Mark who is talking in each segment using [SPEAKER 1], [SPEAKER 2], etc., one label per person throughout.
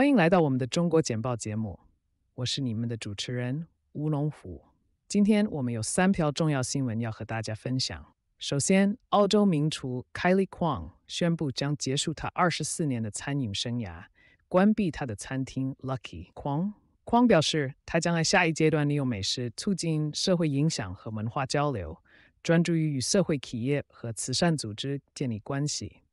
[SPEAKER 1] 欢迎来到我们的中国简报节目，我是你们的主持人吴龙虎。今天我们有三条重要新闻要和大家分享。首先，澳洲名厨 Kylie Kwong 宣布将结束他二十四年的餐饮生涯，关闭他的餐厅 Lucky Kwong。Kwong 表示，他将在下一阶段利用美食促进社会影响和文化交流，专注于与社会企业和慈善组织建立关系。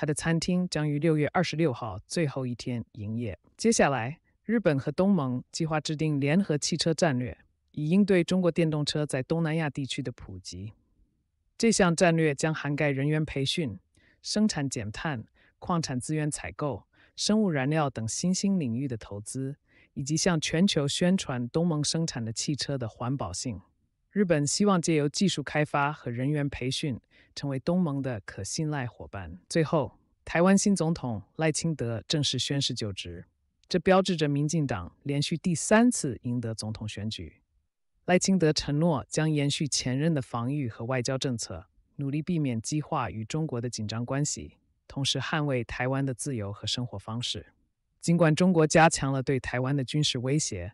[SPEAKER 1] 他的餐厅将于六月二十六号最后一天营业。接下来，日本和东盟计划制定联合汽车战略，以应对中国电动车在东南亚地区的普及。这项战略将涵盖人员培训、生产减碳、矿产资源采购、生物燃料等新兴领域的投资，以及向全球宣传东盟生产的汽车的环保性。日本希望借由技术开发和人员培训，成为东盟的可信赖伙伴。最后。台湾新总统赖清德正式宣誓就职，这标志着民进党连续第三次赢得总统选举。赖清德承诺将延续前任的防御和外交政策，努力避免激化与中国的紧张关系，同时捍卫台湾的自由和生活方式。尽管中国加强了对台湾的军事威胁，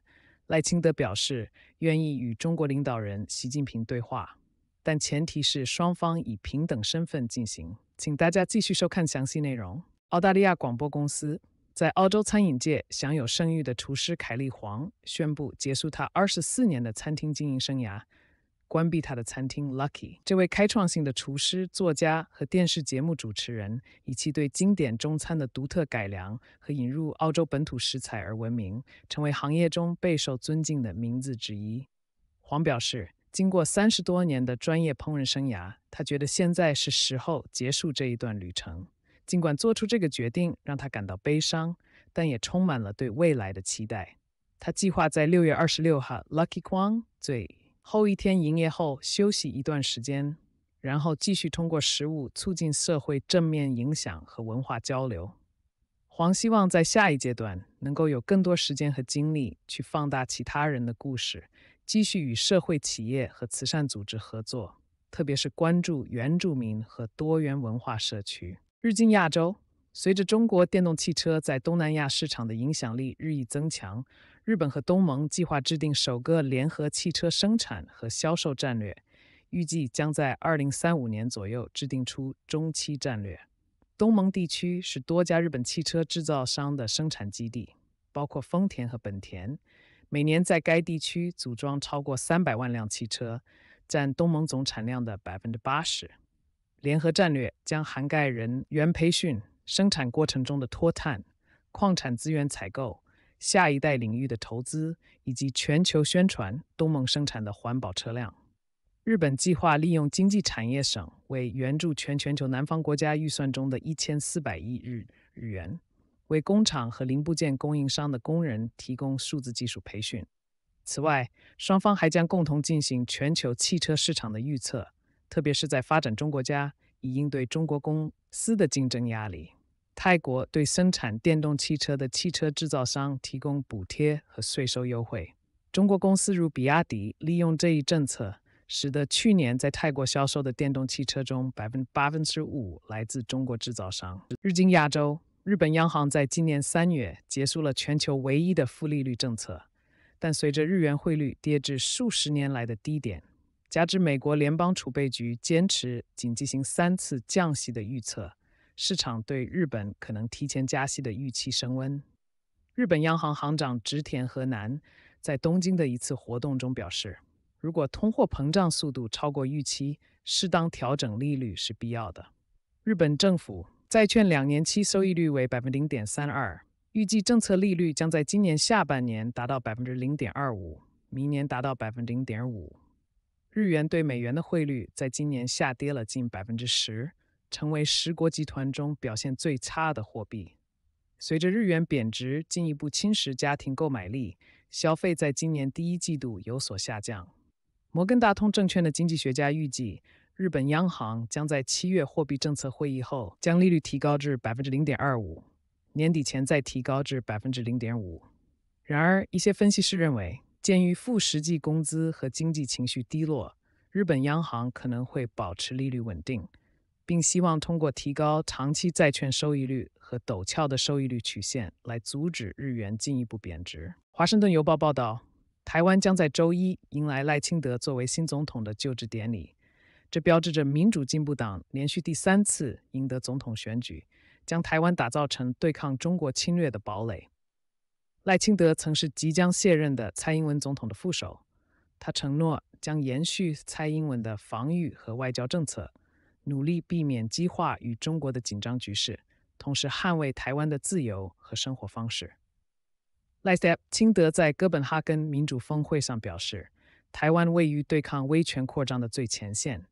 [SPEAKER 1] 赖清德表示愿意与中国领导人习近平对话，但前提是双方以平等身份进行。请大家继续收看详细内容。澳大利亚广播公司，在澳洲餐饮界享有声誉的厨师凯利黄宣布结束他二十四年的餐厅经营生涯，关闭他的餐厅 Lucky。这位开创性的厨师、作家和电视节目主持人，以其对经典中餐的独特改良和引入澳洲本土食材而闻名，成为行业中备受尊敬的名字之一。黄表示。经过三十多年的专业烹饪生涯，他觉得现在是时候结束这一段旅程。尽管做出这个决定让他感到悲伤，但也充满了对未来的期待。他计划在六月二十六号，Lucky Kwang 最后一天营业后休息一段时间，然后继续通过食物促进社会正面影响和文化交流。黄希望在下一阶段能够有更多时间和精力去放大其他人的故事。继续与社会企业和慈善组织合作，特别是关注原住民和多元文化社区。日经亚洲：随着中国电动汽车在东南亚市场的影响力日益增强，日本和东盟计划制定首个联合汽车生产和销售战略，预计将在2035年左右制定出中期战略。东盟地区是多家日本汽车制造商的生产基地，包括丰田和本田。每年在该地区组装超过三百万辆汽车，占东盟总产量的百分之八十。联合战略将涵盖人员培训、生产过程中的脱碳、矿产资源采购、下一代领域的投资以及全球宣传东盟生产的环保车辆。日本计划利用经济产业省为援助全全球南方国家预算中的一千四百亿日元。为工厂和零部件供应商的工人提供数字技术培训。此外，双方还将共同进行全球汽车市场的预测，特别是在发展中国家，以应对中国公司的竞争压力。泰国对生产电动汽车的汽车制造商提供补贴和税收优惠。中国公司如比亚迪利用这一政策，使得去年在泰国销售的电动汽车中，百分之八分之五来自中国制造商。日经亚洲。日本央行在今年三月结束了全球唯一的负利率政策，但随着日元汇率跌至数十年来的低点，加之美国联邦储备局坚持仅进行三次降息的预测，市场对日本可能提前加息的预期升温。日本央行行长植田和南在东京的一次活动中表示：“如果通货膨胀速度超过预期，适当调整利率是必要的。”日本政府。债券两年期收益率为百分之零点三二，预计政策利率将在今年下半年达到百分之零点二五，明年达到百分之零点五。日元对美元的汇率在今年下跌了近百分之十，成为十国集团中表现最差的货币。随着日元贬值进一步侵蚀家庭购买力，消费在今年第一季度有所下降。摩根大通证券的经济学家预计。日本央行将在七月货币政策会议后将利率提高至百分之零点二五，年底前再提高至百分之零点五。然而，一些分析师认为，鉴于负实际工资和经济情绪低落，日本央行可能会保持利率稳定，并希望通过提高长期债券收益率和陡峭的收益率曲线来阻止日元进一步贬值。华盛顿邮报报道，台湾将在周一迎来赖清德作为新总统的就职典礼。这标志着民主进步党连续第三次赢得总统选举，将台湾打造成对抗中国侵略的堡垒。赖清德曾是即将卸任的蔡英文总统的副手，他承诺将延续蔡英文的防御和外交政策，努力避免激化与中国的紧张局势，同时捍卫台湾的自由和生活方式。赖清德在哥本哈根民主峰会上表示，台湾位于对抗威权扩张的最前线。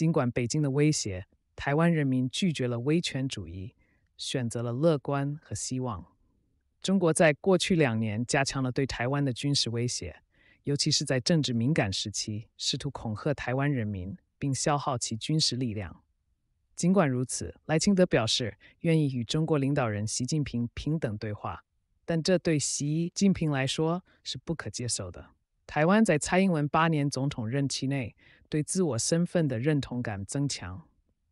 [SPEAKER 1] 尽管北京的威胁，台湾人民拒绝了威权主义，选择了乐观和希望。中国在过去两年加强了对台湾的军事威胁，尤其是在政治敏感时期，试图恐吓台湾人民并消耗其军事力量。尽管如此，莱钦德表示愿意与中国领导人习近平平等对话，但这对习近平来说是不可接受的。台湾在蔡英文八年总统任期内，对自我身份的认同感增强，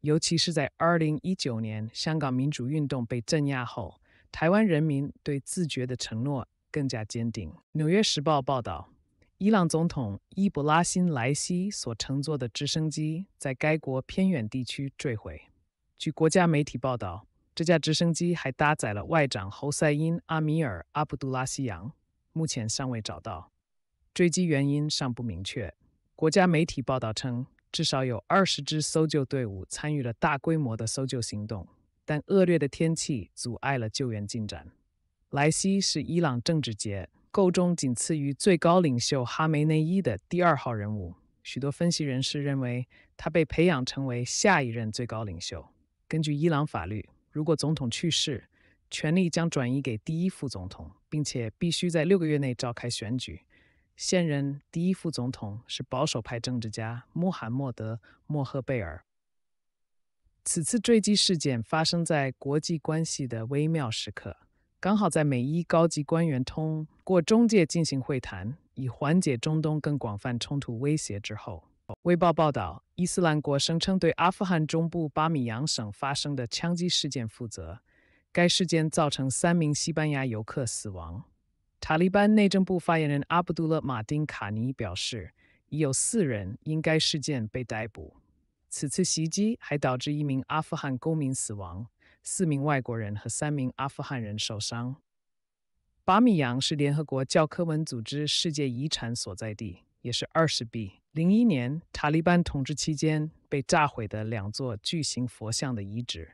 [SPEAKER 1] 尤其是在二零一九年香港民主运动被镇压后，台湾人民对自觉的承诺更加坚定。《纽约时报》报道，伊朗总统伊布拉辛·莱西所乘坐的直升机在该国偏远地区坠毁。据国家媒体报道，这架直升机还搭载了外长侯赛因·阿米尔·阿卜杜拉希扬，目前尚未找到。追击原因尚不明确。国家媒体报道称，至少有二十支搜救队伍参与了大规模的搜救行动，但恶劣的天气阻碍了救援进展。莱西是伊朗政治结构中仅次于最高领袖哈梅内伊的第二号人物。许多分析人士认为，他被培养成为下一任最高领袖。根据伊朗法律，如果总统去世，权力将转移给第一副总统，并且必须在六个月内召开选举。现任第一副总统是保守派政治家穆罕默德·莫赫贝尔。此次坠机事件发生在国际关系的微妙时刻，刚好在美伊高级官员通过中介进行会谈，以缓解中东更广泛冲突威胁之后。《卫报》报道，伊斯兰国声称对阿富汗中部巴米扬省发生的枪击事件负责，该事件造成三名西班牙游客死亡。塔利班内政部发言人阿卜杜勒·马丁·卡尼表示，已有四人因该事件被逮捕。此次袭击还导致一名阿富汗公民死亡，四名外国人和三名阿富汗人受伤。巴米扬是联合国教科文组织世界遗产所在地，也是二十 B 零一年塔利班统治期间被炸毁的两座巨型佛像的遗址。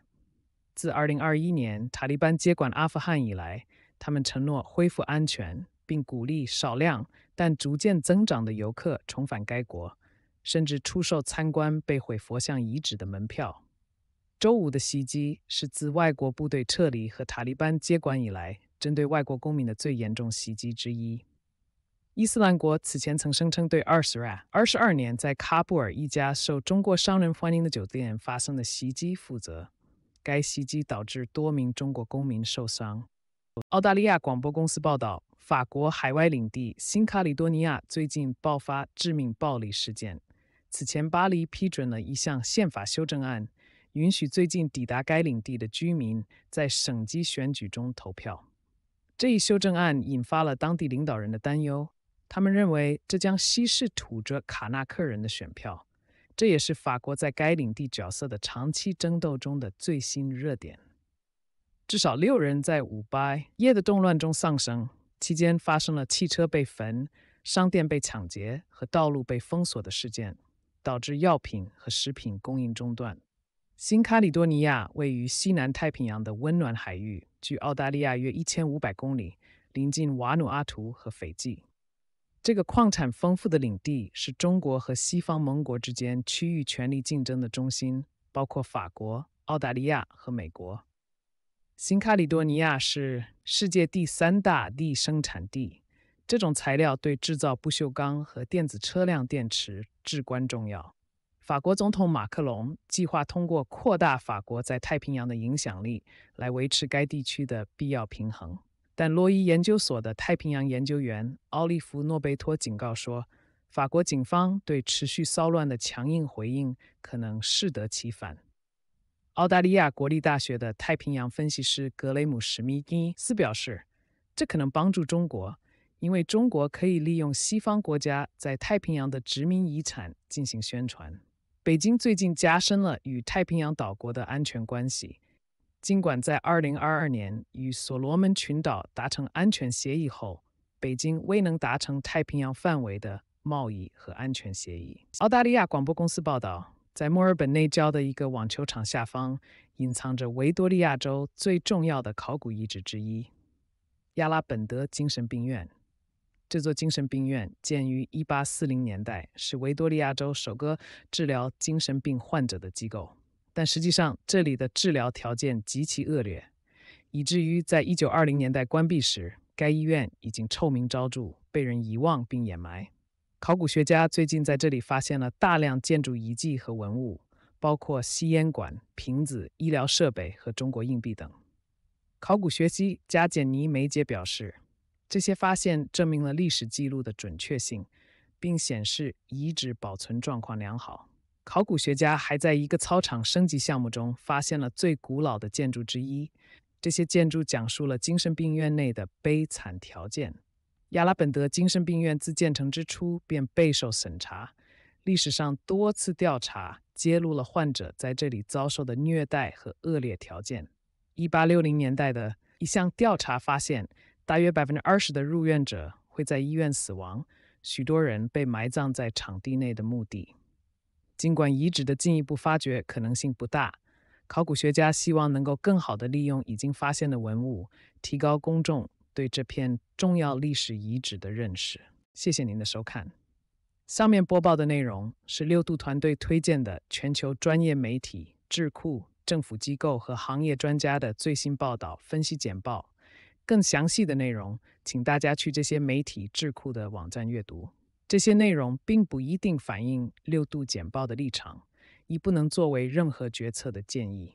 [SPEAKER 1] 自二零二一年塔利班接管阿富汗以来。他们承诺恢复安全，并鼓励少量但逐渐增长的游客重返该国，甚至出售参观被毁佛像遗址的门票。周五的袭击是自外国部队撤离和塔利班接管以来，针对外国公民的最严重袭击之一。伊斯兰国此前曾声称对二十二二年在喀布尔一家受中国商人欢迎的酒店发生的袭击负责，该袭击导致多名中国公民受伤。澳大利亚广播公司报道，法国海外领地新卡里多尼亚最近爆发致命暴力事件。此前，巴黎批准了一项宪法修正案，允许最近抵达该领地的居民在省级选举中投票。这一修正案引发了当地领导人的担忧，他们认为这将稀释土著卡纳克人的选票。这也是法国在该领地角色的长期争斗中的最新热点。至少六人在五八夜的动乱中丧生，期间发生了汽车被焚、商店被抢劫和道路被封锁的事件，导致药品和食品供应中断。新卡里多尼亚位于西南太平洋的温暖海域，距澳大利亚约一千五百公里，临近瓦努阿图和斐济。这个矿产丰富的领地是中国和西方盟国之间区域权力竞争的中心，包括法国、澳大利亚和美国。新卡里多尼亚是世界第三大地生产地，这种材料对制造不锈钢和电子车辆电池至关重要。法国总统马克龙计划通过扩大法国在太平洋的影响力来维持该地区的必要平衡，但洛伊研究所的太平洋研究员奥利弗·诺贝托警告说，法国警方对持续骚乱的强硬回应可能适得其反。澳大利亚国立大学的太平洋分析师格雷姆史密斯表示，这可能帮助中国，因为中国可以利用西方国家在太平洋的殖民遗产进行宣传。北京最近加深了与太平洋岛国的安全关系，尽管在2022年与所罗门群岛达成安全协议后，北京未能达成太平洋范围的贸易和安全协议。澳大利亚广播公司报道。在墨尔本内郊的一个网球场下方，隐藏着维多利亚州最重要的考古遗址之一——亚拉本德精神病院。这座精神病院建于1840年代，是维多利亚州首个治疗精神病患者的机构。但实际上，这里的治疗条件极其恶劣，以至于在1920年代关闭时，该医院已经臭名昭著，被人遗忘并掩埋。考古学家最近在这里发现了大量建筑遗迹和文物，包括吸烟管、瓶子、医疗设备和中国硬币等。考古学家加简尼梅杰表示，这些发现证明了历史记录的准确性，并显示遗址保存状况良好。考古学家还在一个操场升级项目中发现了最古老的建筑之一，这些建筑讲述了精神病院内的悲惨条件。亚拉本德精神病院自建成之初便备受审查，历史上多次调查揭露了患者在这里遭受的虐待和恶劣条件。一八六零年代的一项调查发现，大约百分之二十的入院者会在医院死亡，许多人被埋葬在场地内的墓地。尽管遗址的进一步发掘可能性不大，考古学家希望能够更好地利用已经发现的文物，提高公众。对这片重要历史遗址的认识。谢谢您的收看。上面播报的内容是六度团队推荐的全球专业媒体、智库、政府机构和行业专家的最新报道分析简报。更详细的内容，请大家去这些媒体智库的网站阅读。这些内容并不一定反映六度简报的立场，亦不能作为任何决策的建议。